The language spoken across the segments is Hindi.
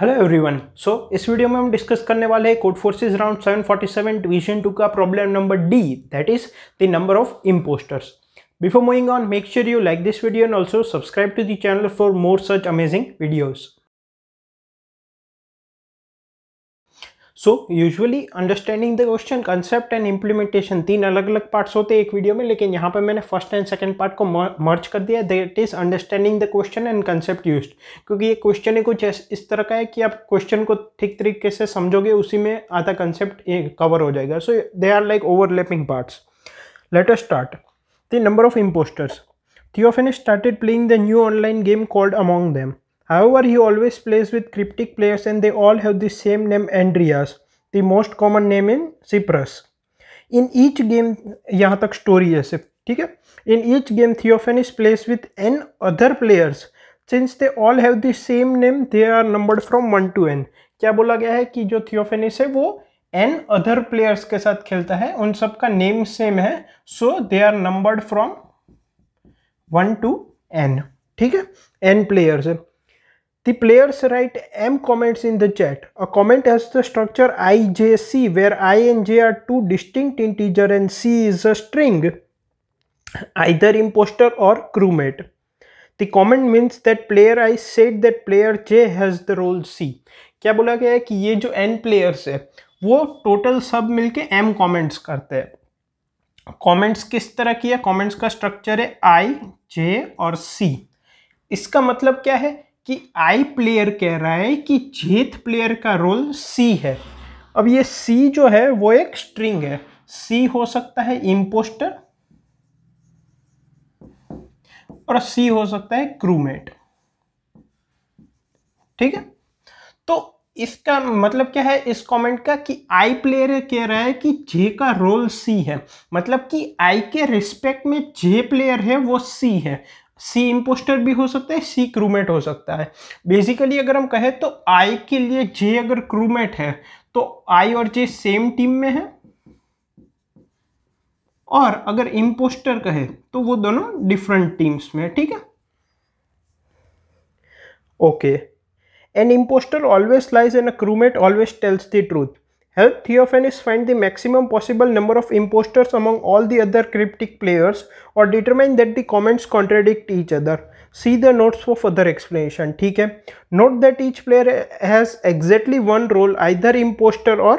हेलो एवरीवन सो इस वीडियो में हम डिस्कस करने वाले हैं Codeforces round 747 division two का problem number D that is the number of impostors before moving on make sure you like this video and also subscribe to the channel for more such amazing videos so usually understanding the question concept and implementation तीन अलग अलग पार्ट्स होते हैं एक वीडियो में लेकिन यहाँ पर मैंने फर्स्ट एंड सेकेंड पार्ट को मर्च कर दिया that is understanding the question and concept use क्योंकि ये क्वेश्चन ही कुछ इस तरह का है कि आप क्वेश्चन को ठीक तरीके से समझोगे उसी में आधा कंसेप्ट कवर हो जाएगा so they are like overlapping parts let us start the number of impostors Theophanes started playing the new online game called among them However, he always plays with cryptic players and they all have the same name Andreas, the most common name in Cyprus. In each game, यहाँ तक story है सिर्फ ठीक है In each game, Theophanes plays with n other players. Since they all have the same name, they are numbered from one to n. क्या बोला गया है कि जो Theophanes है वो n other players के साथ खेलता है उन सब का नेम सेम है so they are numbered from one to n. ठीक है n players है The players write M comments in the chat. A comment has the structure IJC where I and J are two distinct integers and C is a string, either imposter or crewmate. The comment means that player I said that player J has the role C. क्या बोला गया है कि ये जो n players है वो total सब मिलके m comments करते हैं comments किस तरह की है comments का structure है I, J और C. इसका मतलब क्या है कि आई प्लेयर कह रहा है कि जेथ प्लेयर का रोल सी है अब ये सी जो है वो एक स्ट्रिंग है सी हो सकता है इम्पोस्टर और सी हो सकता है क्रूमेट ठीक है तो इसका मतलब क्या है इस कमेंट का कि आई प्लेयर कह रहा है कि जे का रोल सी है मतलब कि आई के रिस्पेक्ट में जे प्लेयर है वो सी है सी इम्पोस्टर भी हो सकता है सी क्रूमेट हो सकता है बेसिकली अगर हम कहें तो आई के लिए जे अगर क्रूमेट है तो आई और जे सेम टीम में है और अगर इम्पोस्टर कहे तो वो दोनों डिफरेंट टीम्स में है ठीक है okay an impostor always lies and a crewmate always tells the truth helped Theophanes find the maximum possible number of impostors among all the other cryptic players or determine that the comments contradict each other. See the notes for further explanation. ठीक है Note that each player has exactly one role either imposter or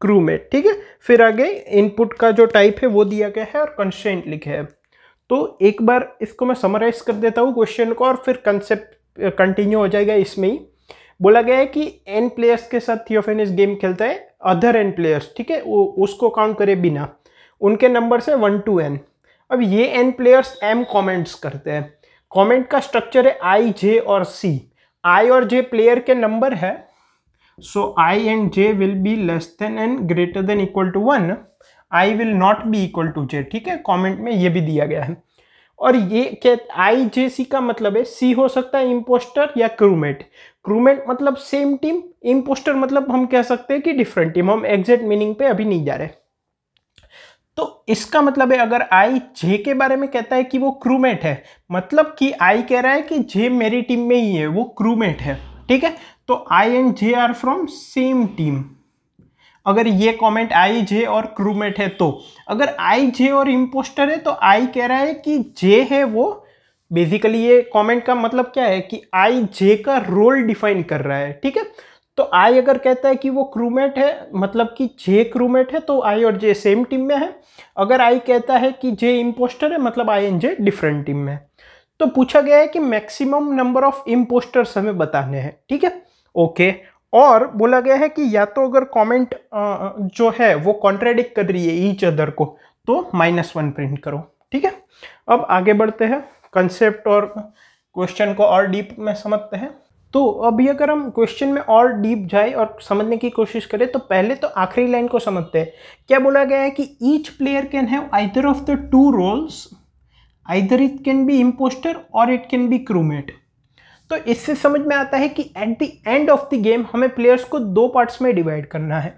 crew में ठीक है फिर आगे इनपुट का जो टाइप है वो दिया गया है और कंस्टेंट लिखे है तो एक बार इसको मैं समराइज कर देता हूँ क्वेश्चन को और फिर कंसेप्ट कंटिन्यू हो जाएगा इसमें ही बोला गया है कि एन प्लेयर्स के साथ थियोफेनिस गेम खेलता है अदर एन प्लेयर्स ठीक है वो उसको काउंट करे बिना उनके नंबर से वन टू एन अब ये एन प्लेयर्स एम कमेंट्स करते हैं कमेंट का स्ट्रक्चर है आई जे और सी आई और जे प्लेयर के नंबर है so I and J will be less than and greater than equal to one I will not be equal to J ठीक है कमेंट में ये भी दिया गया है और ये क्या आई जे सी का मतलब है सी हो सकता है इम्पोस्टर या क्रूमेट क्रूमेट मतलब सेम टीम इम्पोस्टर मतलब हम कह सकते हैं कि डिफरेंट टीम हम एग्जैक्ट मीनिंग पे अभी नहीं जा रहे तो इसका मतलब है अगर आई जे के बारे में कहता है कि वो क्रूमेट है मतलब कि आई कह रहा है कि जे मेरी टीम में ही है वो क्रूमेट है ठीक है तो I and J are from same team अगर ये कमेंट आई जे और क्रूमेट है तो अगर आई जे और इम्पोस्टर है तो आई कह रहा है कि जे है वो बेसिकली ये कमेंट का मतलब क्या है कि आई जे का रोल डिफाइन कर रहा है ठीक है तो आई अगर कहता है कि वो क्रूमेट है मतलब कि जे क्रूमेट है तो आई और जे सेम टीम में है अगर आई कहता है कि जे इम्पोस्टर है मतलब I and J different team में तो पूछा गया है कि मैक्सिमम नंबर ऑफ इम्पोस्टर्स हमें बताने हैं ठीक है ओके और बोला गया है कि या तो अगर कमेंट जो है वो कॉन्ट्रेडिक्ट कर रही है ईच अदर को तो माइनस वन प्रिंट करो ठीक है अब आगे बढ़ते हैं कंसेप्ट और क्वेश्चन को और डीप में समझते हैं तो अभी अगर हम क्वेश्चन में और डीप जाए और समझने की कोशिश करें तो पहले तो आखिरी लाइन को समझते हैं क्या बोला गया है कि each player can have either of the two roles either it can be impostor और इट कैन बी क्रूमेट तो इससे समझ में आता है कि at the end of the game हमें प्लेयर्स को दो पार्ट्स में डिवाइड करना है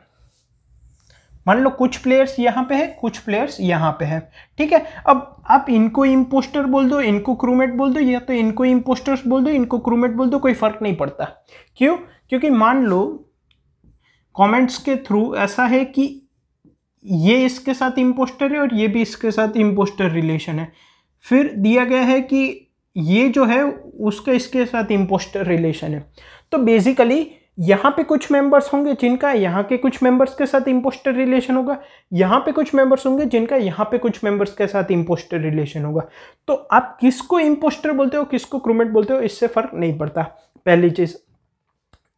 मान लो कुछ प्लेयर्स यहाँ पे है कुछ प्लेयर्स यहाँ पे है ठीक है अब आप इनको इम्पोस्टर बोल दो इनको क्रूमेट बोल दो या तो इनको इम्पोस्टर्स बोल दो इनको क्रूमेट बोल दो कोई फ़र्क नहीं पड़ता क्यों क्योंकि मान लो कमेंट्स के थ्रू ऐसा है कि ये इसके साथ इम्पोस्टर है और ये भी इसके साथ इम्पोस्टर रिलेशन है फिर दिया गया है कि ये जो है उसका इसके साथ इम्पोस्टर रिलेशन है तो बेसिकली यहाँ पे कुछ मेंबर्स होंगे जिनका यहाँ के कुछ मेंबर्स के साथ इम्पोस्टर रिलेशन होगा यहाँ पे कुछ मेंबर्स होंगे जिनका यहाँ पे कुछ मेंबर्स के साथ इम्पोस्टर रिलेशन होगा तो आप किसको इम्पोस्टर बोलते हो किसको क्रूमेट बोलते हो इससे फ़र्क नहीं पड़ता पहली चीज़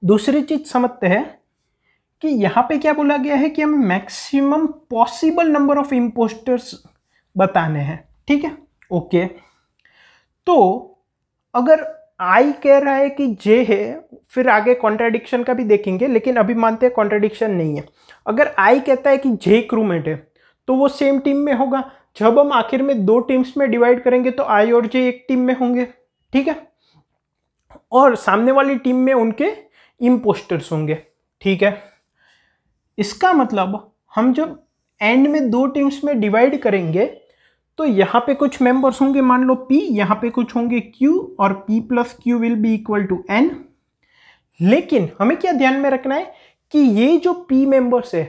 दूसरी चीज़ समझते हैं कि यहाँ पे क्या बोला गया है कि हमें maximum possible number of impostors बताने हैं ठीक है ओके okay. तो अगर आई कह रहा है कि जे है फिर आगे कॉन्ट्राडिक्शन का भी देखेंगे लेकिन अभी मानते हैं कॉन्ट्राडिक्शन नहीं है अगर आई कहता है कि जे क्रूमेट है तो वो सेम टीम में होगा जब हम आखिर में दो टीम्स में डिवाइड करेंगे तो आई और जे एक टीम में होंगे ठीक है और सामने वाली टीम में उनके इम्पोस्टर्स होंगे ठीक है इसका मतलब हम जब एंड में दो टीम्स में डिवाइड करेंगे तो यहाँ पे कुछ मेंबर्स होंगे मान लो P यहाँ पे कुछ होंगे Q और P plus Q will be equal to N लेकिन हमें क्या ध्यान में रखना है कि ये जो P मेंबर्स है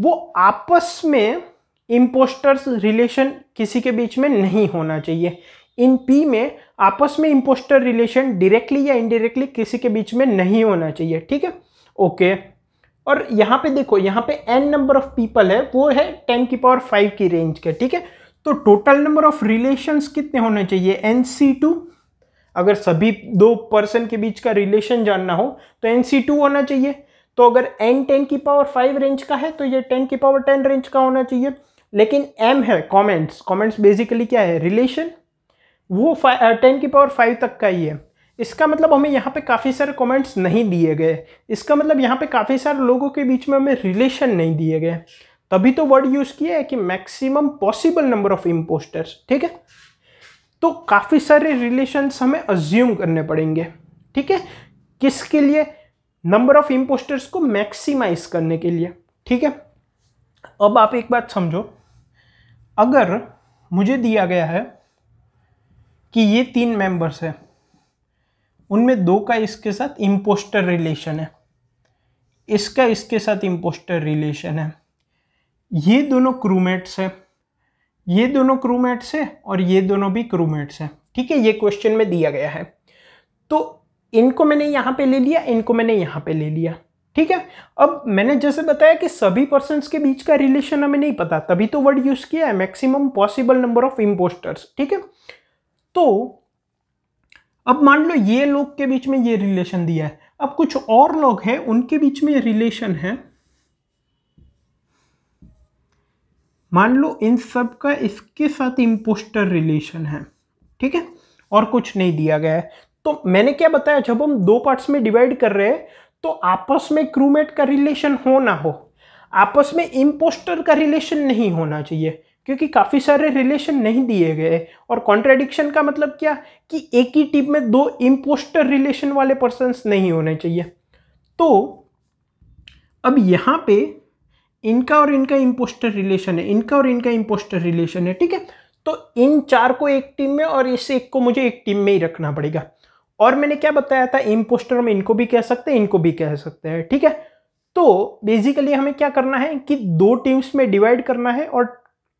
वो आपस में इम्पोस्टर्स रिलेशन किसी के बीच में नहीं होना चाहिए इन पी में आपस में इम्पोस्टर रिलेशन डायरेक्टली या इनडायरेक्टली किसी के बीच में नहीं होना चाहिए ठीक है ओके और यहाँ पे देखो यहाँ पे एन नंबर ऑफ पीपल है वो है टेन की पावर फाइव की रेंज के ठीक है तो टोटल नंबर ऑफ रिलेशंस कितने होने चाहिए एन सी टू अगर सभी दो पर्सन के बीच का रिलेशन जानना हो तो एन सी टू होना चाहिए तो अगर एन टेन की पावर फाइव रेंज का है तो ये टेन की पावर टेन रेंज का होना चाहिए लेकिन एम है कॉमेंट्स कॉमेंट्स बेसिकली क्या है रिलेशन वो टेन की पावर फाइव तक का ही है इसका मतलब हमें यहाँ पे काफ़ी सारे कमेंट्स नहीं दिए गए इसका मतलब यहाँ पे काफ़ी सारे लोगों के बीच में हमें रिलेशन नहीं दिए गए तभी तो वर्ड यूज किया है कि maximum possible number of impostors ठीक है तो काफ़ी सारे रिलेशन हमें अज्यूम करने पड़ेंगे ठीक है किसके लिए नंबर ऑफ इम्पोस्टर्स को मैक्सिमाइज करने के लिए ठीक है अब आप एक बात समझो अगर मुझे दिया गया है कि ये तीन मेंबर्स हैं उनमें दो का इसके साथ इम्पोस्टर रिलेशन है इसका इसके साथ इम्पोस्टर रिलेशन है ये दोनों क्रूमेट्स हैं ये दोनों क्रूमेट्स हैं और ये दोनों भी क्रूमेट्स हैं ठीक है ये क्वेश्चन में दिया गया है तो इनको मैंने यहाँ पे ले लिया इनको मैंने यहाँ पे ले लिया ठीक है अब मैंने जैसे बताया कि सभी पर्सनस के बीच का रिलेशन हमें नहीं पता तभी तो वर्ड यूज़ किया है maximum possible number of impostors ठीक है तो अब मान लो ये लोग के बीच में ये रिलेशन दिया है अब कुछ और लोग हैं उनके बीच में रिलेशन है मान लो इन सब का इसके साथ इम्पोस्टर रिलेशन है ठीक है और कुछ नहीं दिया गया है तो मैंने क्या बताया जब हम दो पार्ट्स में डिवाइड कर रहे हैं तो आपस में क्रूमेट का रिलेशन हो ना हो आपस में इम्पोस्टर का रिलेशन नहीं होना चाहिए क्योंकि काफ़ी सारे रिलेशन नहीं दिए गए और कॉन्ट्रेडिक्शन का मतलब क्या कि एक ही टीम में दो इम्पोस्टर रिलेशन वाले पर्सनस नहीं होने चाहिए तो अब यहाँ पे इनका और इनका इम्पोस्टर रिलेशन है इनका और इनका इम्पोस्टर रिलेशन है ठीक है तो इन चार को एक टीम में और इस एक को मुझे एक टीम में ही रखना पड़ेगा और मैंने क्या बताया था इम्पोस्टर में इनको भी कह सकते हैं इनको भी कह सकते हैं ठीक है तो बेसिकली हमें क्या करना है कि दो टीम्स में डिवाइड करना है और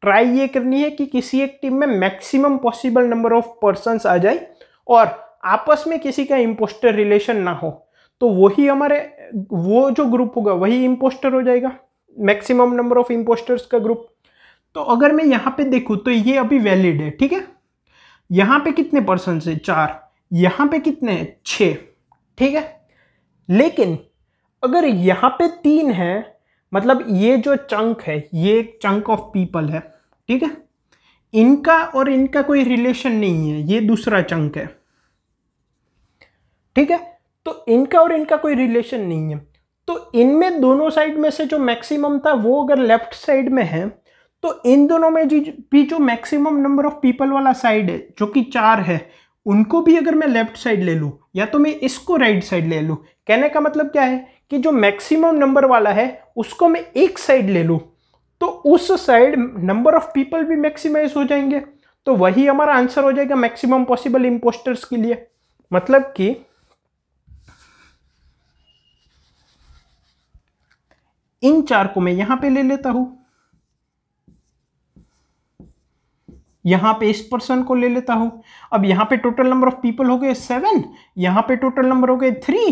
ट्राई ये करनी है कि किसी एक टीम में maximum possible number of persons आ जाए और आपस में किसी का इम्पोस्टर रिलेशन ना हो तो वही हमारे वो जो ग्रुप होगा वही इम्पोस्टर हो जाएगा मैक्सिमम नंबर ऑफ इम्पोस्टर्स का ग्रुप तो अगर मैं यहाँ पे देखूँ तो ये अभी वैलिड है ठीक है यहाँ पे कितने पर्सन है चार यहाँ पे कितने हैं ठीक है लेकिन अगर यहाँ पे तीन है मतलब ये जो चंक है ये एक चंक ऑफ पीपल है ठीक है इनका और इनका कोई रिलेशन नहीं है ये दूसरा चंक है ठीक है तो इनका और इनका कोई रिलेशन नहीं है तो इनमें दोनों साइड में से जो मैक्सिमम था वो अगर लेफ्ट साइड में है तो इन दोनों में जी भी जो मैक्सिमम नंबर ऑफ पीपल वाला साइड है जो कि चार है उनको भी अगर मैं लेफ्ट साइड ले लूँ या तो मैं इसको राइट right साइड ले लूँ कहने का मतलब क्या है कि जो मैक्सिमम नंबर वाला है उसको मैं एक साइड ले लूँ तो उस साइड नंबर ऑफ पीपल भी मैक्सिमाइज हो जाएंगे तो वही हमारा आंसर हो जाएगा मैक्सिमम पॉसिबल इम्पोस्टर्स के लिए मतलब कि इन चार को मैं यहां पे ले लेता हूं यहां पे इस पर्सन को ले लेता हूं अब यहां पे टोटल नंबर ऑफ पीपल हो गए सेवन यहां पे टोटल नंबर हो गए थ्री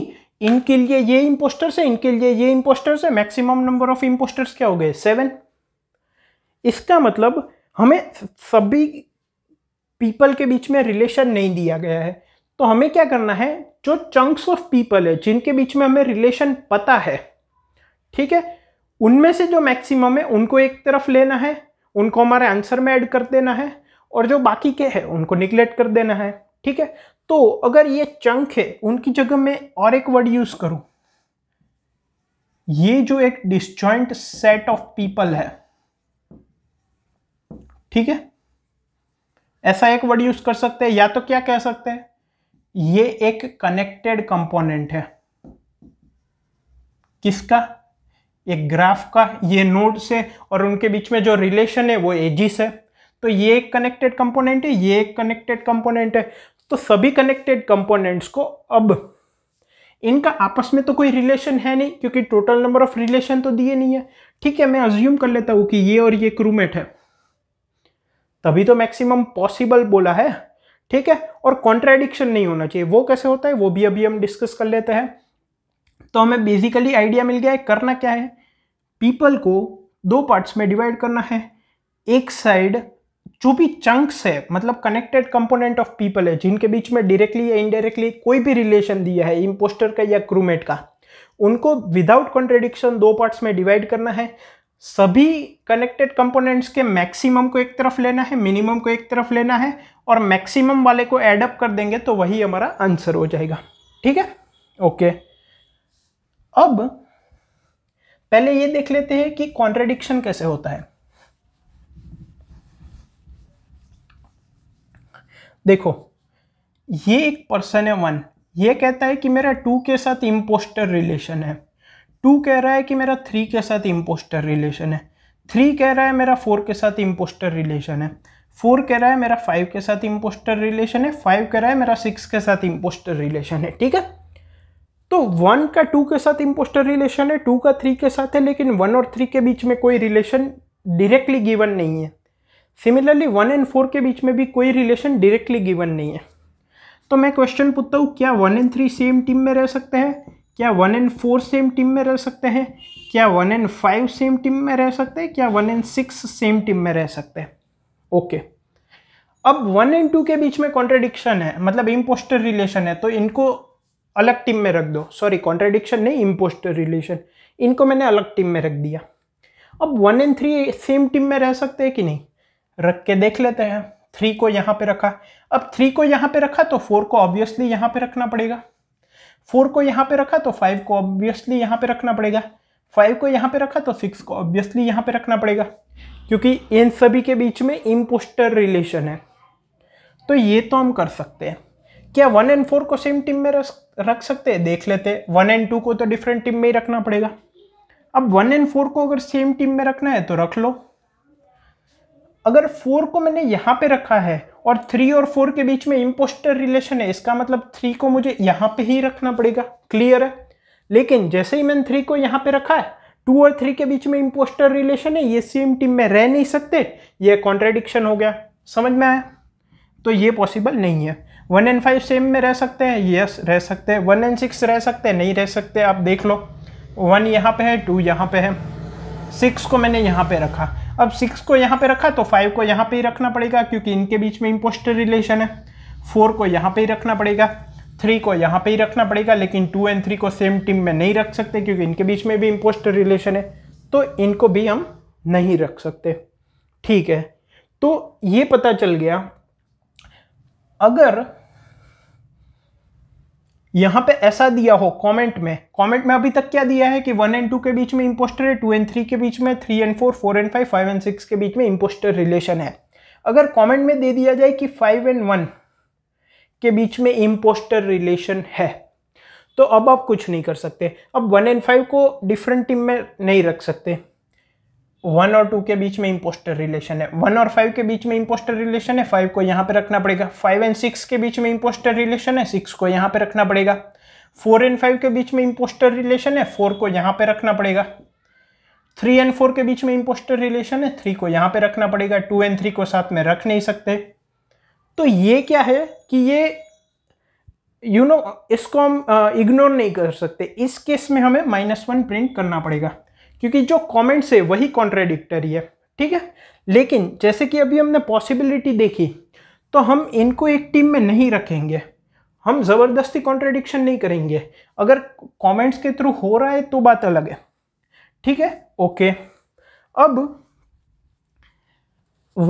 इनके लिए ये इंपोस्टर्स है इनके लिए ये इंपोस्टर्स है मैक्सिमम नंबर ऑफ इंपोस्टर्स क्या हो गए सेवन इसका मतलब हमें सभी पीपल के बीच में रिलेशन नहीं दिया गया है तो हमें क्या करना है जो चंक्स ऑफ पीपल है जिनके बीच में हमें रिलेशन पता है ठीक है उनमें से जो मैक्सिमम है उनको एक तरफ लेना है उनको हमारे आंसर में ऐड कर देना है और जो बाकी के है उनको निगलेक्ट कर देना है ठीक है तो अगर ये चंक है उनकी जगह मैं और एक वर्ड यूज करूं ये जो एक डिस्जॉइंट सेट ऑफ पीपल है ठीक है ऐसा एक वर्ड यूज कर सकते हैं या तो क्या कह सकते हैं ये एक कनेक्टेड कंपोनेंट है किसका ये ग्राफ का ये नोड्स से और उनके बीच में जो रिलेशन है वो एजिस है तो ये एक कनेक्टेड कंपोनेंट है ये एक कनेक्टेड कंपोनेंट है तो सभी कनेक्टेड कंपोनेंट्स को अब इनका आपस में तो कोई रिलेशन है नहीं क्योंकि टोटल नंबर ऑफ रिलेशन तो दिए नहीं है ठीक है मैं अज्यूम कर लेता हूँ कि ये और ये क्रूमेट है तभी तो मैक्सिमम पॉसिबल बोला है ठीक है और कॉन्ट्राडिक्शन नहीं होना चाहिए वो कैसे होता है वो भी अभी हम डिस्कस कर लेते हैं तो हमें बेसिकली आइडिया मिल गया है करना क्या है पीपल को दो पार्ट्स में डिवाइड करना है एक साइड जो भी चंक्स है मतलब कनेक्टेड कंपोनेंट ऑफ पीपल है जिनके बीच में डायरेक्टली या इनडायरेक्टली कोई भी रिलेशन दिया है इम्पोस्टर का या क्रूमेट का उनको विदाउट कॉन्ट्रेडिक्शन दो पार्ट्स में डिवाइड करना है सभी कनेक्टेड कंपोनेंट्स के मैक्सिमम को एक तरफ लेना है मिनिमम को एक तरफ लेना है और मैक्सिमम वाले को एडअप कर देंगे तो वही हमारा आंसर हो जाएगा ठीक है ओके okay. अब पहले ये देख लेते हैं कि कॉन्ट्रेडिक्शन कैसे होता है देखो ये एक पर्सन है वन ये कहता है कि मेरा टू के साथ इम्पोस्टर रिलेशन है टू कह रहा है कि मेरा थ्री के साथ इम्पोस्टर रिलेशन है थ्री कह रहा है मेरा फोर के साथ इम्पोस्टर रिलेशन है फोर कह रहा है मेरा फाइव के साथ इम्पोस्टर रिलेशन है फाइव कह रहा है मेरा सिक्स के साथ इम्पोस्टर रिलेशन है ठीक है तो वन का टू के साथ इम्पोस्टर रिलेशन है टू का थ्री के साथ है लेकिन वन और थ्री के बीच में कोई रिलेशन डायरेक्टली गिवन नहीं है सिमिलरली वन एंड फोर के बीच में भी कोई रिलेशन डायरेक्टली गिवन नहीं है तो मैं क्वेश्चन पूछता हूँ क्या one and three same team में रह सकते हैं क्या one and four same team में रह सकते हैं क्या one and five same team में रह सकते हैं क्या one and six same team में रह सकते हैं ओके अब वन एंड टू के बीच में कॉन्ट्रडिक्शन है मतलब इम्पोस्टर रिलेशन है तो इनको अलग टीम में रख दो सॉरी कॉन्ट्रेडिक्शन नहीं इम्पोस्टर रिलेशन इनको मैंने अलग टीम में रख दिया अब one and three same team में रह सकते हैं कि नहीं रख के देख लेते हैं थ्री को यहाँ पे रखा अब थ्री को यहाँ पे रखा तो फोर को ऑब्वियसली यहाँ पे रखना पड़ेगा फोर को यहाँ पे रखा तो फाइव को ऑब्वियसली यहाँ पे रखना पड़ेगा फाइव को यहाँ पे रखा तो सिक्स को ऑब्वियसली यहाँ पे रखना पड़ेगा क्योंकि इन सभी के बीच में इम्पोस्टर रिलेशन है तो ये तो हम कर सकते हैं क्या वन एंड फोर को सेम टीम में रख सकते हैं देख लेते वन एंड टू को तो डिफरेंट टीम में ही रखना पड़ेगा अब वन एंड फोर को अगर सेम टीम में रखना है तो रख लो अगर फोर को मैंने यहाँ पे रखा है और थ्री और फोर के बीच में इम्पोस्टर रिलेशन है इसका मतलब थ्री को मुझे यहाँ पे ही रखना पड़ेगा क्लियर है लेकिन जैसे ही मैंने थ्री को यहाँ पे रखा है टू और थ्री के बीच में इम्पोस्टर रिलेशन है ये सेम टीम में रह नहीं सकते ये कॉन्ट्रेडिक्शन हो गया समझ में आया तो ये पॉसिबल नहीं है वन एंड फाइव सेम में रह सकते हैं यस रह सकते हैं वन एंड सिक्स रह सकते हैं नहीं रह सकते आप देख लो वन यहाँ पे है टू यहाँ पे है सिक्स को मैंने यहाँ पे रखा अब सिक्स को यहाँ पे रखा तो फाइव को यहाँ पे ही रखना पड़ेगा क्योंकि इनके बीच में इम्पोस्टर रिलेशन है फोर को यहाँ पे ही रखना पड़ेगा थ्री को यहाँ पे ही रखना पड़ेगा लेकिन टू एंड थ्री को सेम टीम में नहीं रख सकते क्योंकि इनके बीच में भी इम्पोस्टर रिलेशन है तो इनको भी हम नहीं रख सकते ठीक है तो ये पता चल गया अगर यहां पे ऐसा दिया हो कमेंट में कमेंट में अभी तक क्या दिया है कि वन एंड टू के बीच में इम्पोस्टर है टू एंड थ्री के बीच में three and four four and five five and six के बीच में इम्पोस्टर रिलेशन है अगर कमेंट में दे दिया जाए कि फाइव एंड वन के बीच में इम्पोस्टर रिलेशन है तो अब आप कुछ नहीं कर सकते अब वन एंड फाइव को डिफरेंट टीम में नहीं रख सकते वन और टू के बीच में इम्पोस्टर रिलेशन है वन और फाइव के बीच में इम्पोस्टर रिलेशन है फाइव को यहाँ पे रखना पड़ेगा फाइव एंड सिक्स के बीच में इम्पोस्टर रिलेशन है सिक्स को यहाँ पे रखना पड़ेगा फोर एंड फाइव के बीच में इम्पोस्टर रिलेशन है फोर को यहाँ पे रखना पड़ेगा थ्री एंड फोर के बीच में इम्पोस्टर रिलेशन है थ्री को यहाँ पे रखना पड़ेगा टू एंड थ्री को साथ में रख नहीं सकते तो ये क्या है कि ये यू you नो know, इसको हम इग्नोर uh, नहीं कर सकते इस केस में हमें माइनस वन प्रिंट करना पड़ेगा क्योंकि जो कमेंट्स है वही कॉन्ट्रेडिक्टरी है ठीक है लेकिन जैसे कि अभी हमने पॉसिबिलिटी देखी तो हम इनको एक टीम में नहीं रखेंगे हम ज़बरदस्ती कॉन्ट्रेडिक्शन नहीं करेंगे अगर कमेंट्स के थ्रू हो रहा है तो बात अलग है ठीक है ओके अब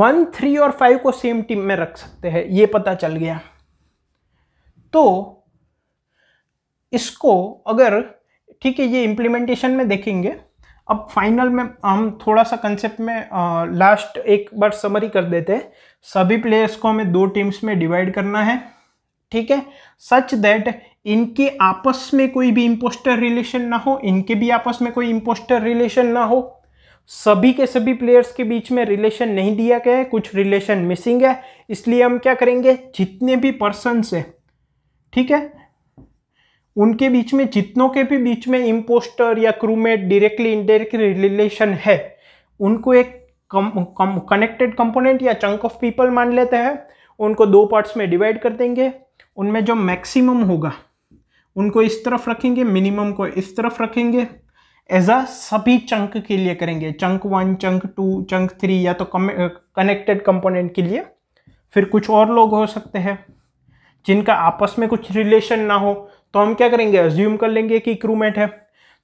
वन थ्री और फाइव को सेम टीम में रख सकते हैं ये पता चल गया तो इसको अगर ठीक है ये इम्प्लीमेंटेशन में देखेंगे अब फाइनल में हम थोड़ा सा कंसेप्ट में आ, लास्ट एक बार समरी कर देते हैं सभी प्लेयर्स को हमें दो टीम्स में डिवाइड करना है ठीक है सच दैट इनके आपस में कोई भी इम्पोस्टर रिलेशन ना हो इनके भी आपस में कोई इम्पोस्टर रिलेशन ना हो सभी के सभी प्लेयर्स के बीच में रिलेशन नहीं दिया गया है कुछ रिलेशन मिसिंग है इसलिए हम क्या करेंगे जितने भी पर्सनस हैं ठीक है उनके बीच में जितनों के भी बीच में इम्पोस्टर या क्रूमेट डायरेक्टली इनडायरेक्टली रिलेशन है उनको एक कम कम कनेक्टेड कंपोनेंट या चंक ऑफ पीपल मान लेते हैं उनको दो पार्ट्स में डिवाइड कर देंगे उनमें जो मैक्सिमम होगा उनको इस तरफ रखेंगे मिनिमम को इस तरफ रखेंगे एज अ सभी चंक के लिए करेंगे chunk one chunk two chunk three या तो कनेक्टेड कंपोनेंट के लिए फिर कुछ और लोग हो सकते हैं जिनका आपस में कुछ रिलेशन ना हो तो हम क्या करेंगे अज्यूम कर लेंगे कि क्रूमेट है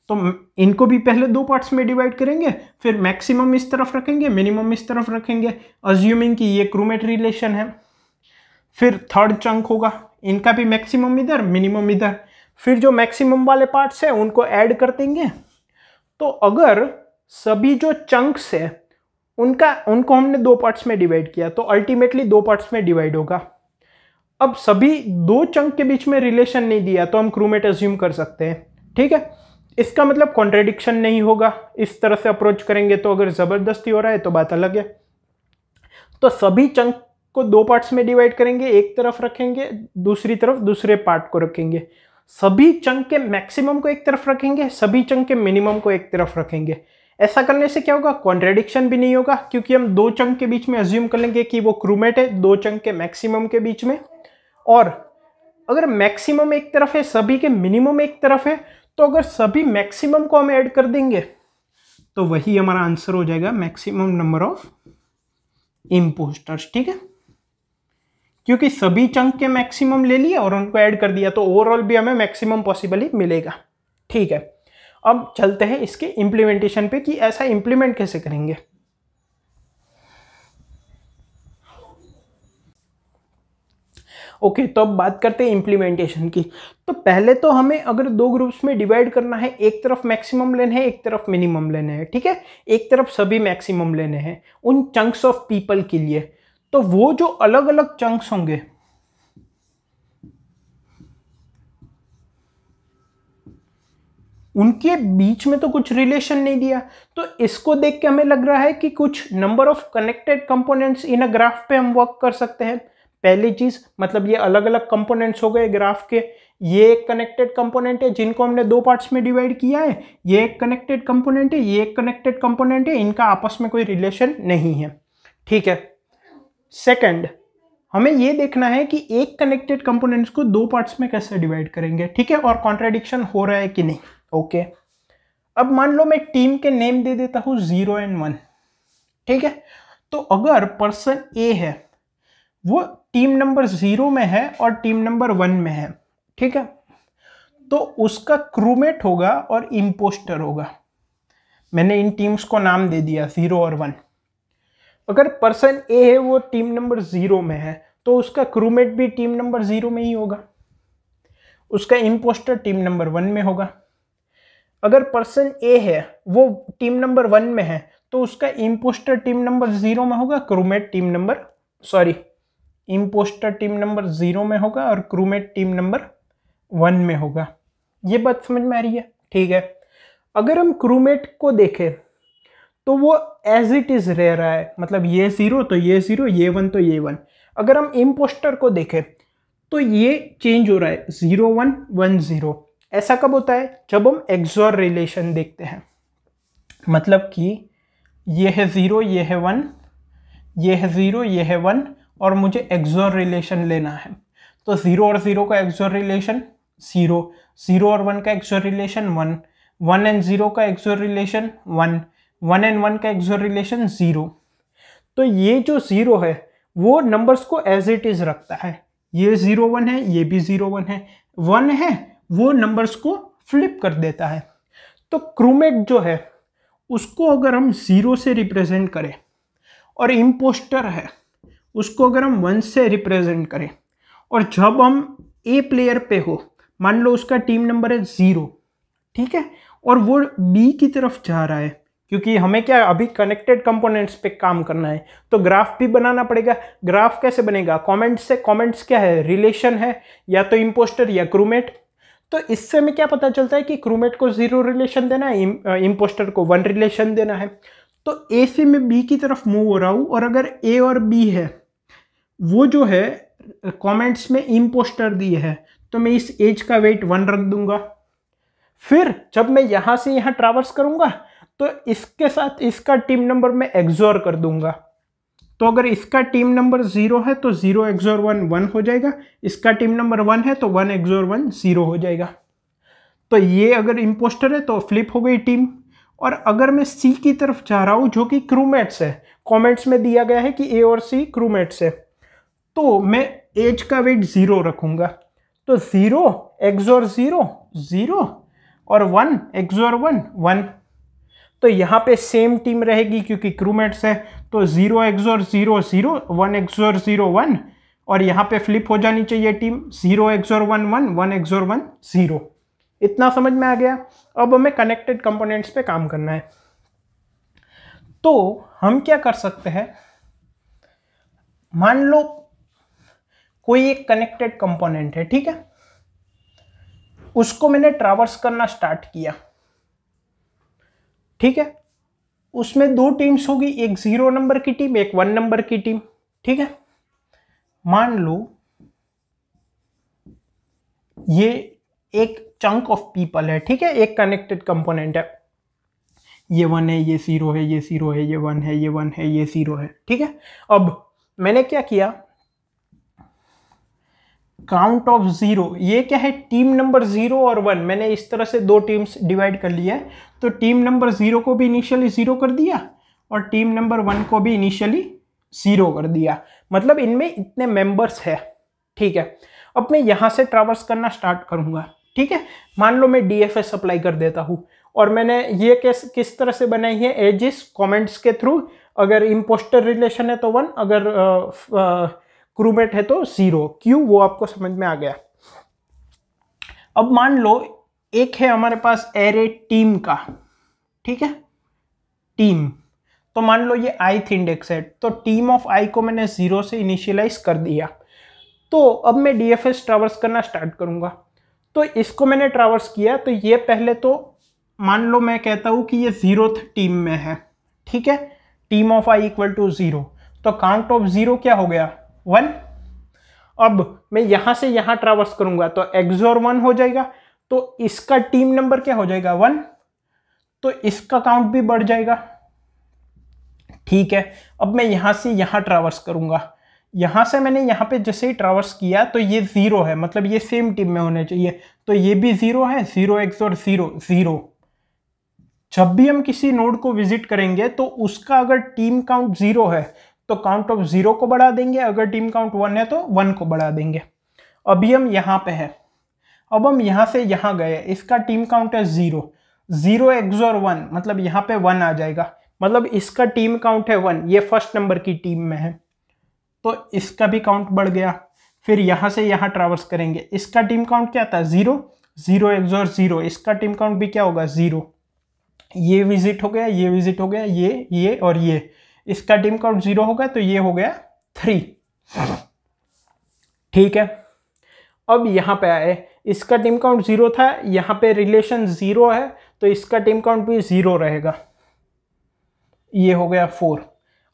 तो इनको भी पहले दो पार्ट्स में डिवाइड करेंगे फिर मैक्सिमम इस तरफ रखेंगे मिनिमम इस तरफ रखेंगे अज्यूमिंग कि ये क्रूमेट रिलेशन है फिर थर्ड चंक होगा इनका भी मैक्सिमम इधर मिनिमम इधर फिर जो मैक्सिमम वाले पार्ट्स हैं उनको ऐड कर देंगे तो अगर सभी जो चंक्स है उनका उनको हमने दो पार्ट्स में डिवाइड किया तो अल्टीमेटली दो पार्ट्स में डिवाइड होगा अब सभी दो चंक के बीच में रिलेशन नहीं दिया तो हम क्रूमेट एज्यूम कर सकते हैं ठीक है इसका मतलब कॉन्ट्रेडिक्शन नहीं होगा इस तरह से अप्रोच करेंगे तो अगर ज़बरदस्ती हो रहा है तो बात अलग है तो सभी चंक को दो पार्ट्स में डिवाइड करेंगे एक तरफ रखेंगे दूसरी तरफ दूसरे पार्ट को रखेंगे सभी चंक के मैक्सिमम को एक तरफ रखेंगे सभी चंक के मिनिमम को एक तरफ रखेंगे ऐसा करने से क्या होगा कॉन्ट्रेडिक्शन भी नहीं होगा क्योंकि हम दो चंक के बीच में एज्यूम कर लेंगे कि वो क्रूमेट है दो चंक के मैक्सिमम के बीच में और अगर मैक्सिमम एक तरफ है सभी के मिनिमम एक तरफ है तो अगर सभी मैक्सिमम को हम ऐड कर देंगे तो वही हमारा आंसर हो जाएगा मैक्सिमम नंबर ऑफ इम्पोस्टर्स ठीक है क्योंकि सभी चंक के मैक्सिमम ले लिए और उनको ऐड कर दिया तो ओवरऑल भी हमें मैक्सिमम पॉसिबली मिलेगा ठीक है अब चलते हैं इसके इम्प्लीमेंटेशन पे कि ऐसा इम्प्लीमेंट कैसे करेंगे ओके तो अब बात करते हैं इम्प्लीमेंटेशन की तो पहले तो हमें अगर दो ग्रुप्स में डिवाइड करना है एक तरफ मैक्सिमम लेन है एक तरफ मिनिमम लेन है ठीक है एक तरफ सभी मैक्सिमम लेने हैं उन चंक्स ऑफ पीपल के लिए तो वो जो अलग अलग चंक्स होंगे उनके बीच में तो कुछ रिलेशन नहीं दिया तो इसको देख के हमें लग रहा है कि कुछ number of connected components in a graph पे हम वर्क कर सकते हैं पहली चीज़ मतलब ये अलग अलग कंपोनेंट्स हो गए ग्राफ के ये एक कनेक्टेड कंपोनेंट है जिनको हमने दो पार्ट्स में डिवाइड किया है ये एक कनेक्टेड कंपोनेंट है ये एक कनेक्टेड कंपोनेंट है इनका आपस में कोई रिलेशन नहीं है ठीक है सेकंड हमें ये देखना है कि एक कनेक्टेड कंपोनेंट्स को दो पार्ट्स में कैसे डिवाइड करेंगे ठीक है और कॉन्ट्राडिक्शन हो रहा है कि नहीं ओके अब मान लो मैं टीम के नेम दे देता हूँ जीरो एंड वन ठीक है तो अगर पर्सन ए है वो टीम नंबर जीरो में है और टीम नंबर वन में है ठीक है तो उसका क्रूमेट होगा और इम्पोस्टर होगा मैंने इन टीम्स को नाम दे दिया जीरो और वन अगर पर्सन ए है वो टीम नंबर जीरो में है तो उसका क्रूमेट भी टीम नंबर जीरो में ही होगा उसका इम्पोस्टर टीम नंबर वन में होगा अगर पर्सन ए है वो टीम नंबर वन में है तो उसका इम्पोस्टर टीम नंबर जीरो में होगा crewmate team number sorry impostor team number zero में होगा और क्रूमेट टीम नंबर वन में होगा ये बात समझ में आ रही है ठीक है अगर हम क्रूमेट को देखें तो वो एज इट इज़ रह रहा है मतलब ये ज़ीरो तो ये ज़ीरो ये वन तो ये वन अगर हम इम्पोस्टर को देखें तो ये चेंज हो रहा है ज़ीरो वन वन ज़ीरो ऐसा कब होता है जब हम एक्सॉर रिलेशन देखते हैं मतलब कि ये है ज़ीरो ये है वन ये है ज़ीरो ये है वन और मुझे एक्जोर रिलेशन लेना है तो ज़ीरो और ज़ीरो का एक्जोर रिलेशन ज़ीरो ज़ीरो और वन का XOR relation one one and zero का XOR relation one one and one का एक्जोर रिलेशन ज़ीरो तो ये जो ज़ीरो है वो नंबर्स को एज इट इज़ रखता है ये ज़ीरो वन है ये भी ज़ीरो वन है वन है वो नंबर्स को फ्लिप कर देता है तो क्रूमेट जो है उसको अगर हम ज़ीरो से रिप्रेजेंट करें और इम्पोस्टर है उसको अगर हम वन से रिप्रेजेंट करें और जब हम ए प्लेयर पे हो मान लो उसका टीम नंबर है ज़ीरो ठीक है और वो बी की तरफ जा रहा है क्योंकि हमें क्या अभी कनेक्टेड कंपोनेंट्स पे काम करना है तो ग्राफ भी बनाना पड़ेगा ग्राफ कैसे बनेगा कमेंट्स से कमेंट्स क्या है रिलेशन है या तो इम्पोस्टर या क्रूमेट तो इससे हमें क्या पता चलता है कि क्रूमेट को ज़ीरो रिलेशन देना है इम्पोस्टर को वन रिलेशन देना है तो ए से मैं बी की तरफ मूव हो रहा हूँ और अगर ए और बी है वो जो है कमेंट्स में इम्पोस्टर दिए है तो मैं इस एज का वेट वन रख दूंगा फिर जब मैं यहाँ से यहाँ ट्रैवल्स करूँगा तो इसके साथ इसका टीम नंबर मैं एग्जोर कर दूंगा तो अगर इसका टीम नंबर ज़ीरो है तो ज़ीरो एग्जोर वन वन हो जाएगा इसका टीम नंबर वन है तो वन एग्जोर वन ज़ीरो हो जाएगा तो ये अगर इम्पोस्टर है तो फ्लिप हो गई टीम और अगर मैं सी की तरफ जा रहा हूँ जो कि क्रूमेट्स है कॉमेंट्स में दिया गया है कि ए और सी क्रूमेट्स है तो मैं एज का वेट ज़ीरो रखूँगा तो ज़ीरो एक्सोर ज़ीरो ज़ीरो और वन एक्सोर वन वन तो यहाँ पे सेम टीम रहेगी क्योंकि क्रूमेट्स है तो zero XOR zero zero one XOR zero one और यहाँ पे फ्लिप हो जानी चाहिए team zero XOR one one one XOR one zero इतना समझ में आ गया अब हमें कनेक्टेड कंपोनेंट्स पे काम करना है तो हम क्या कर सकते हैं मान लो कोई एक कनेक्टेड कंपोनेंट है ठीक है उसको मैंने ट्रावर्स करना स्टार्ट किया ठीक है उसमें दो टीम्स होगी एक जीरो नंबर की टीम एक वन नंबर की टीम ठीक है मान लो ये एक चंक ऑफ पीपल है ठीक है एक कनेक्टेड कंपोनेंट है ये वन है ये जीरो है ये जीरो है ये वन है ये वन है ये जीरो है ठीक है अब मैंने क्या किया काउंट ऑफ ज़ीरो ये क्या है टीम नंबर ज़ीरो और वन मैंने इस तरह से दो टीम्स डिवाइड कर लिया है तो टीम नंबर ज़ीरो को भी इनिशियली ज़ीरो कर दिया और टीम नंबर वन को भी इनिशियली ज़ीरो कर दिया मतलब इनमें इतने मेंबर्स है ठीक है अब मैं यहां से ट्रावर्स करना स्टार्ट करूंगा ठीक है मान लो मैं डी एफ अप्लाई कर देता हूँ और मैंने ये केस किस तरह से बनाई है एजिस कमेंट्स के थ्रू अगर इम्पोस्टर रिलेशन है तो वन अगर क्रूमेट है तो ज़ीरो क्यों वो आपको समझ में आ गया अब मान लो एक है हमारे पास एरे टीम का ठीक है टीम तो मान लो ये आई थी इंडेक्स है तो टीम ऑफ आई को मैंने ज़ीरो से इनिशियलाइज कर दिया तो अब मैं डी एफ करना स्टार्ट करूंगा तो इसको मैंने ट्रावर्स किया तो ये पहले तो मान लो मैं कहता हूँ कि ये जीरो टीम में है ठीक है team of I equal to zero तो काउंट ऑफ ज़ीरो क्या हो गया वन अब मैं यहां से यहां ट्रावर्स करूंगा तो एक्सोर वन हो जाएगा तो इसका टीम नंबर क्या हो जाएगा वन तो इसका काउंट भी बढ़ जाएगा ठीक है अब मैं यहां से यहां ट्रावर्स करूंगा यहाँ से मैंने यहाँ पे जैसे ही ट्रावर्स किया तो ये ज़ीरो है मतलब ये सेम टीम में होने चाहिए तो ये भी ज़ीरो है zero XOR zero zero जब भी हम किसी नोड को विजिट करेंगे तो उसका अगर टीम काउंट ज़ीरो है तो काउंट ऑफ ज़ीरो को बढ़ा देंगे अगर टीम काउंट वन है तो वन को बढ़ा देंगे अभी हम यहाँ पे हैं अब हम यहाँ से यहाँ गए इसका टीम काउंट है zero zero XOR one मतलब यहाँ पे वन आ जाएगा मतलब इसका टीम काउंट है वन ये फर्स्ट नंबर की टीम में है तो इसका भी काउंट बढ़ गया फिर यहाँ से यहाँ ट्रावर्स करेंगे इसका टीम काउंट क्या था ज़ीरो ज़ीरो एक्सोर ज़ीरो इसका टीम काउंट भी क्या होगा ज़ीरो ये विजिट हो गया ये विजिट हो गया ये ये और ये इसका टीम काउंट ज़ीरो होगा तो ये हो गया थ्री ठीक है अब यहाँ पे आए इसका टीम काउंट ज़ीरो था यहाँ पे रिलेशन ज़ीरो है तो इसका टीम काउंट भी ज़ीरो रहेगा ये हो गया फोर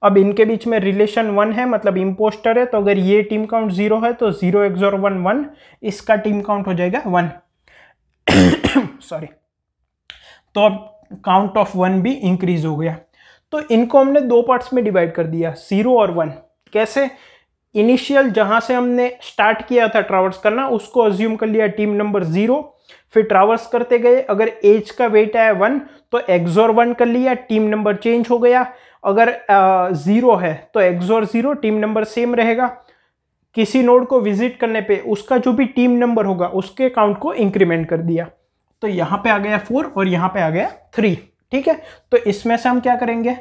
अब इनके बीच में रिलेशन वन है मतलब इम्पोस्टर है तो अगर ये टीम काउंट जीरो है तो जीरो एक्सोर वन वन इसका टीम काउंट हो जाएगा वन सॉरी तो अब काउंट ऑफ वन भी इंक्रीज हो गया तो इनको हमने दो पार्ट्स में डिवाइड कर दिया जीरो और वन कैसे इनिशियल जहां से हमने स्टार्ट किया था ट्रावर्स करना उसको अज्यूम कर लिया टीम नंबर जीरो फिर ट्रावर्स करते गए अगर एज का वेट आया वन तो एक्सोर वन कर लिया टीम नंबर चेंज हो गया अगर ज़ीरो है तो XOR zero team number same रहेगा किसी नोड को विजिट करने पे उसका जो भी टीम नंबर होगा उसके अकाउंट को इंक्रीमेंट कर दिया तो यहाँ पे आ गया फोर और यहाँ पे आ गया थ्री ठीक है तो इसमें से हम क्या करेंगे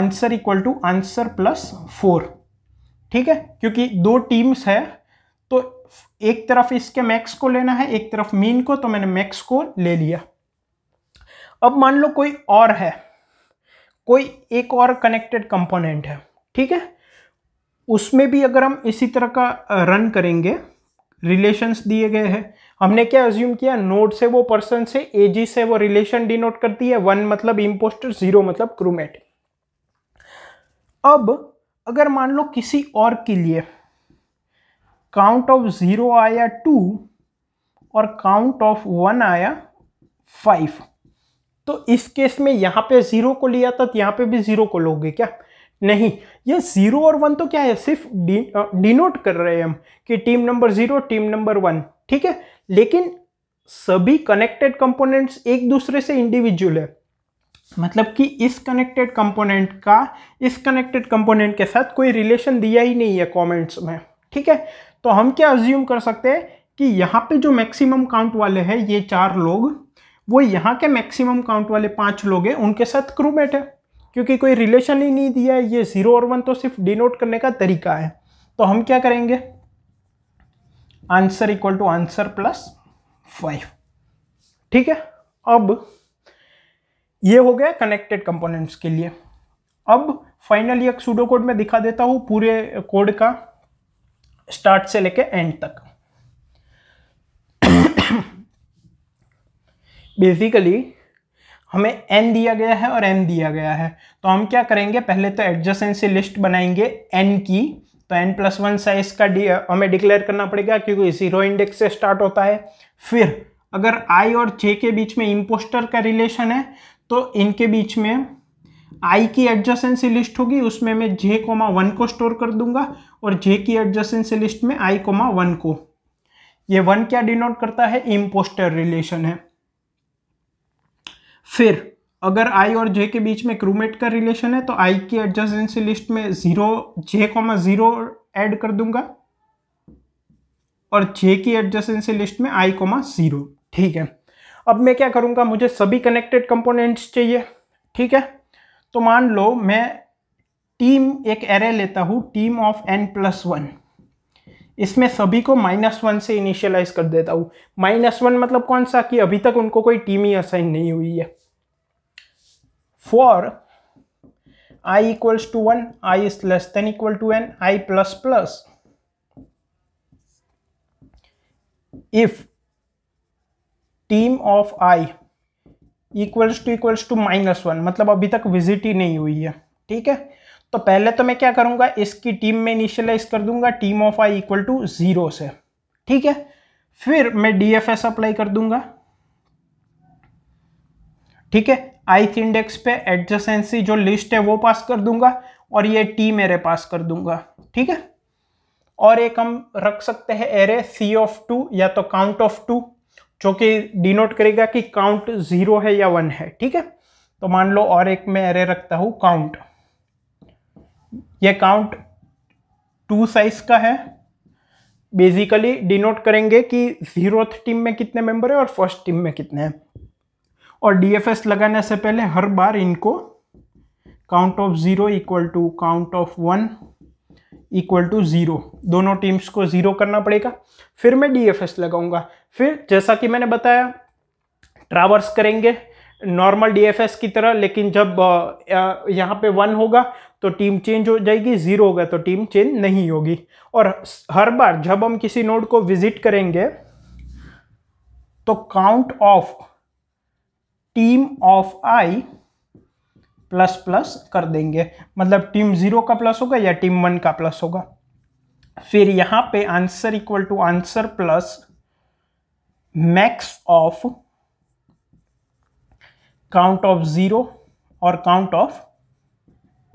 answer equal to answer plus four ठीक है क्योंकि दो टीम्स है तो एक तरफ इसके मैक्स को लेना है एक तरफ मीन को तो मैंने मैक्स को ले लिया अब मान लो कोई और है कोई एक और कनेक्टेड कंपोनेंट है ठीक है उसमें भी अगर हम इसी तरह का रन करेंगे रिलेशंस दिए गए हैं हमने क्या एज्यूम किया नोड से वो पर्सन से एजी से वो रिलेशन डिनोट करती है वन मतलब इम्पोस्टर जीरो मतलब क्रूमेट अब अगर मान लो किसी और के लिए काउंट ऑफ ज़ीरो आया टू और काउंट ऑफ वन आया फाइव तो इस केस में यहाँ पे जीरो को लिया था तो यहाँ पे भी जीरो को लोगे क्या नहीं ये जीरो और वन तो क्या है सिर्फ डिनोट दी, कर रहे हैं हम कि team number zero team number one ठीक है लेकिन सभी कनेक्टेड कंपोनेंट्स एक दूसरे से इंडिविजुअल है मतलब कि इस कनेक्टेड कंपोनेंट का इस कनेक्टेड कंपोनेंट के साथ कोई रिलेशन दिया ही नहीं है कॉमेंट्स में ठीक है तो हम क्या अज्यूम कर सकते हैं कि यहाँ पे जो मैक्सिमम काउंट वाले हैं ये चार लोग वो यहाँ के मैक्सिमम काउंट वाले पांच लोग हैं उनके साथ क्रूमेट है क्योंकि कोई रिलेशन ही नहीं दिया है ये ज़ीरो और वन तो सिर्फ डिनोट करने का तरीका है तो हम क्या करेंगे answer equal to answer plus five ठीक है अब ये हो गया कनेक्टेड कंपोनेंट्स के लिए अब फाइनली एक सूडो कोड में दिखा देता हूँ पूरे कोड का स्टार्ट से लेके एंड तक बेसिकली हमें एन दिया गया है और एम दिया गया है तो हम क्या करेंगे पहले तो एडजस्टेंसी लिस्ट बनाएंगे एन की तो एन प्लस वन साइज का डी हमें डिक्लेयर करना पड़ेगा क्योंकि जीरो इंडेक्स से स्टार्ट होता है फिर अगर आई और जे के बीच में इम्पोस्टर का रिलेशन है तो इनके बीच में आई की एडजस्टेंसी लिस्ट होगी उसमें मैं जे कोमा वन को स्टोर कर दूंगा और जे की एडजस्टेंसी लिस्ट में आई कोमा वन को ये वन क्या डिनोट करता है इम्पोस्टर रिलेशन है फिर अगर आई और जे के बीच में क्रूमेट का रिलेशन है तो आई की एडजस्टेंसी लिस्ट में zero J comma zero add कर दूंगा और जे की एडजस्टेंसी लिस्ट में आई कॉमा जीरो ठीक है अब मैं क्या करूंगा मुझे सभी कनेक्टेड कंपोनेंट्स चाहिए ठीक है तो मान लो मैं टीम एक एरे लेता हूँ team of N plus one इसमें सभी को माइनस वन से इनिशियलाइज कर देता हूँ माइनस वन मतलब कौन सा कि अभी तक उनको कोई टीम ही असाइन नहीं हुई है for i equals to 1 i is less than equal to n i plus plus if team of I equals to equals to minus one मतलब अभी तक विजिट ही नहीं हुई है ठीक है तो पहले तो मैं क्या करूंगा इसकी टीम में इनिशियलाइज कर दूंगा team of I equal to zero से ठीक है फिर मैं डी एफ एस अप्लाई कर दूंगा ठीक है आइथ इंडेक्स पे एडजस्टेंसी जो लिस्ट है वो पास कर दूंगा और ये टी मेरे पास कर दूंगा ठीक है और एक हम रख सकते हैं एरे सी ऑफ टू या तो काउंट ऑफ टू जो कि डिनोट करेगा कि काउंट जीरो है या वन है ठीक है तो मान लो और एक मैं एरे रखता हूँ काउंट ये काउंट टू साइज का है बेसिकली डिनोट करेंगे कि जीरो टीम में कितने मेंबर है और फर्स्ट टीम में कितने हैं और डीएफएस लगाने से पहले हर बार इनको count of zero equal to count of one equal to zero दोनों टीम्स को ज़ीरो करना पड़ेगा फिर मैं डीएफएस लगाऊंगा फिर जैसा कि मैंने बताया ट्रावर्स करेंगे नॉर्मल डीएफएस की तरह लेकिन जब यहाँ पे वन होगा तो टीम चेंज हो जाएगी ज़ीरो होगा तो टीम चेंज नहीं होगी और हर बार जब हम किसी नोड को विजिट करेंगे तो count of team of I plus plus कर देंगे मतलब टीम जीरो का प्लस होगा या टीम वन का प्लस होगा फिर यहां पे answer equal to answer plus max of count of zero और काउंट ऑफ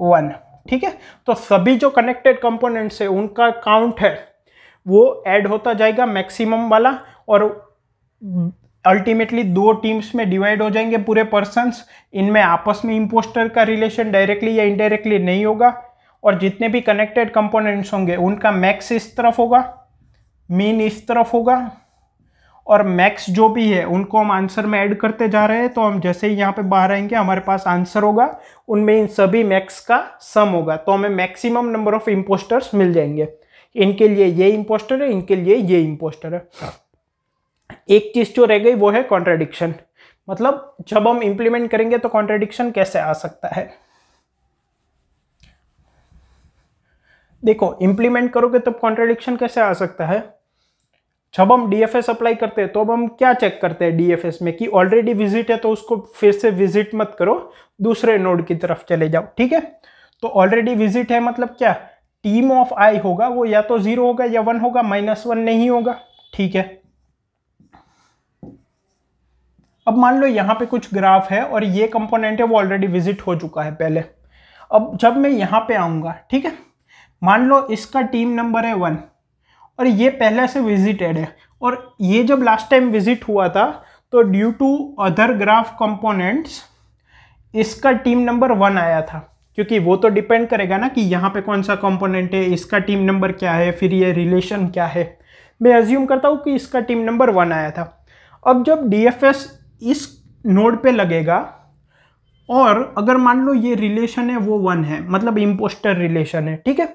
वन ठीक है तो सभी जो कनेक्टेड कंपोनेंट्स है उनका काउंट है वो ऐड होता जाएगा मैक्सिमम वाला और अल्टीमेटली दो टीम्स में डिवाइड हो जाएंगे पूरे पर्सनस इनमें आपस में इम्पोस्टर का रिलेशन डायरेक्टली या इनडायरेक्टली नहीं होगा और जितने भी कनेक्टेड कंपोनेंट्स होंगे उनका मैक्स इस तरफ होगा मीन इस तरफ होगा और मैक्स जो भी है उनको हम आंसर में ऐड करते जा रहे हैं तो हम जैसे ही यहाँ पे बाहर आएंगे हमारे पास आंसर होगा उनमें इन सभी मैक्स का सम होगा तो हमें मैक्सिमम नंबर ऑफ इम्पोस्टर्स मिल जाएंगे इनके लिए ये इम्पोस्टर है इनके लिए ये इम्पोस्टर है एक चीज़ जो रह गई वो है कॉन्ट्राडिक्शन मतलब जब हम इंप्लीमेंट करेंगे तो कॉन्ट्राडिक्शन कैसे आ सकता है देखो इंप्लीमेंट करोगे तो कॉन्ट्राडिक्शन कैसे आ सकता है जब हम डी एफ एस अप्लाई करते हैं तो अब हम क्या चेक करते हैं डी एफ एस में कि ऑलरेडी विजिट है तो उसको फिर से विजिट मत करो दूसरे नोड की तरफ चले जाओ ठीक है तो ऑलरेडी विजिट है मतलब क्या टीम ऑफ आई होगा वो या तो ज़ीरो होगा या वन होगा माइनस वन नहीं होगा ठीक है अब मान लो यहाँ पे कुछ ग्राफ है और ये कंपोनेंट है वो ऑलरेडी विजिट हो चुका है पहले अब जब मैं यहाँ पे आऊँगा ठीक है मान लो इसका टीम नंबर है वन और ये पहले से विजिटेड है और ये जब लास्ट टाइम विजिट हुआ था तो due to other graph components इसका टीम नंबर वन आया था क्योंकि वो तो डिपेंड करेगा ना कि यहाँ पे कौन सा कंपोनेंट है इसका टीम नंबर क्या है फिर ये रिलेशन क्या है मैं एज्यूम करता हूँ कि इसका टीम नंबर वन आया था अब जब डी एफ एस इस नोड पे लगेगा और अगर मान लो ये रिलेशन है वो वन है मतलब इम्पोस्टर रिलेशन है ठीक है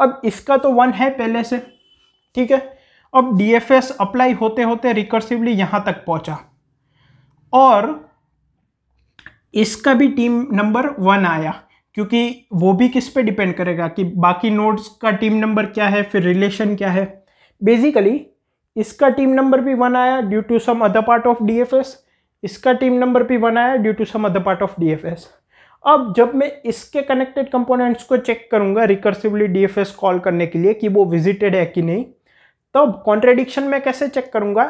अब इसका तो वन है पहले से ठीक है अब डी एफ एस अप्लाई होते होते रिकर्सिवली यहाँ तक पहुँचा और इसका भी टीम नंबर वन आया क्योंकि वो भी किस पे डिपेंड करेगा कि बाकी नोड्स का टीम नंबर क्या है फिर रिलेशन क्या है बेसिकली इसका टीम नंबर भी वन आया due to some other part of D F S इसका टीम नंबर भी वन आया due to some other part of DFS अब जब मैं इसके कनेक्टेड कंपोनेंट्स को चेक करूंगा रिकर्सिवली डीएफएस कॉल करने के लिए कि वो विजिटेड है कि नहीं तब तो कॉन्ट्रेडिक्शन में कैसे चेक करूंगा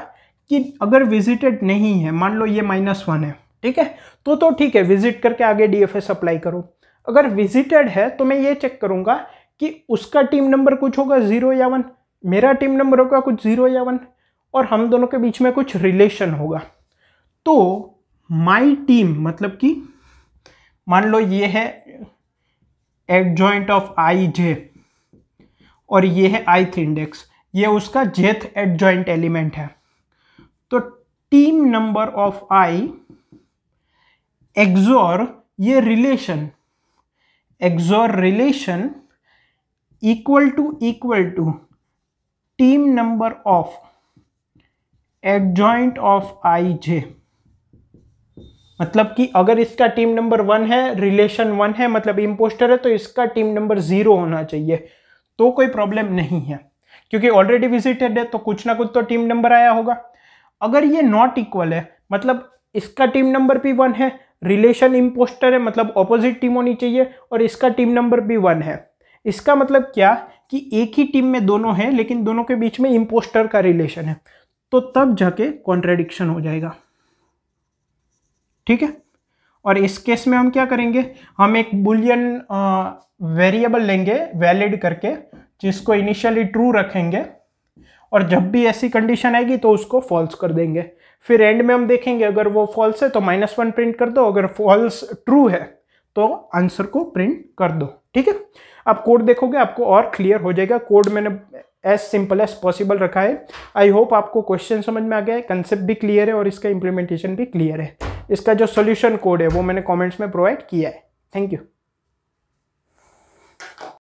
कि अगर विजिटेड नहीं है मान लो ये माइनस वन है ठीक है तो तो ठीक है विजिट करके आगे डीएफएस अप्लाई करो अगर विजिटेड है तो मैं ये चेक करूंगा कि उसका टीम नंबर कुछ होगा जीरो या वन मेरा टीम नंबर होगा कुछ जीरो या वन और हम दोनों के बीच में कुछ रिलेशन होगा तो माई टीम मतलब कि मान लो ये है जॉइंट ऑफ आई जे और ये है आईथ इंडेक्स ये उसका जेथ जॉइंट एलिमेंट है तो team number of I XOR ये relation XOR relation equal to equal to team number of joint of I J मतलब कि अगर इसका टीम नंबर वन है रिलेशन वन है मतलब इम्पोस्टर है तो इसका टीम नंबर ज़ीरो होना चाहिए तो कोई प्रॉब्लम नहीं है क्योंकि ऑलरेडी विजिटेड है तो कुछ ना कुछ तो टीम नंबर आया होगा अगर ये नॉट इक्वल है मतलब इसका टीम नंबर भी वन है रिलेशन इम्पोस्टर है मतलब ऑपोजिट टीम होनी चाहिए और इसका टीम नंबर भी वन है इसका मतलब क्या कि एक ही टीम में दोनों हैं लेकिन दोनों के बीच में इम्पोस्टर का रिलेशन है तो तब जाके कॉन्ट्रेडिक्शन हो जाएगा ठीक है और इस केस में हम क्या करेंगे हम एक बुलियन वेरिएबल लेंगे वैलिड करके जिसको इनिशियली ट्रू रखेंगे और जब भी ऐसी कंडीशन आएगी तो उसको फॉल्स कर देंगे फिर एंड में हम देखेंगे अगर वो फॉल्स है तो माइनस वन प्रिंट कर दो अगर फॉल्स ट्रू है तो आंसर को प्रिंट कर दो ठीक है आप कोड देखोगे आपको और क्लियर हो जाएगा कोड मैंने एज सिंपल एज पॉसिबल रखा है आई होप आपको क्वेश्चन समझ में आ गया है कंसेप्ट भी क्लियर है और इसका इम्प्लीमेंटेशन भी क्लियर है इसका जो सोल्यूशन कोड है वो मैंने कॉमेंट्स में प्रोवाइड किया है थैंक यू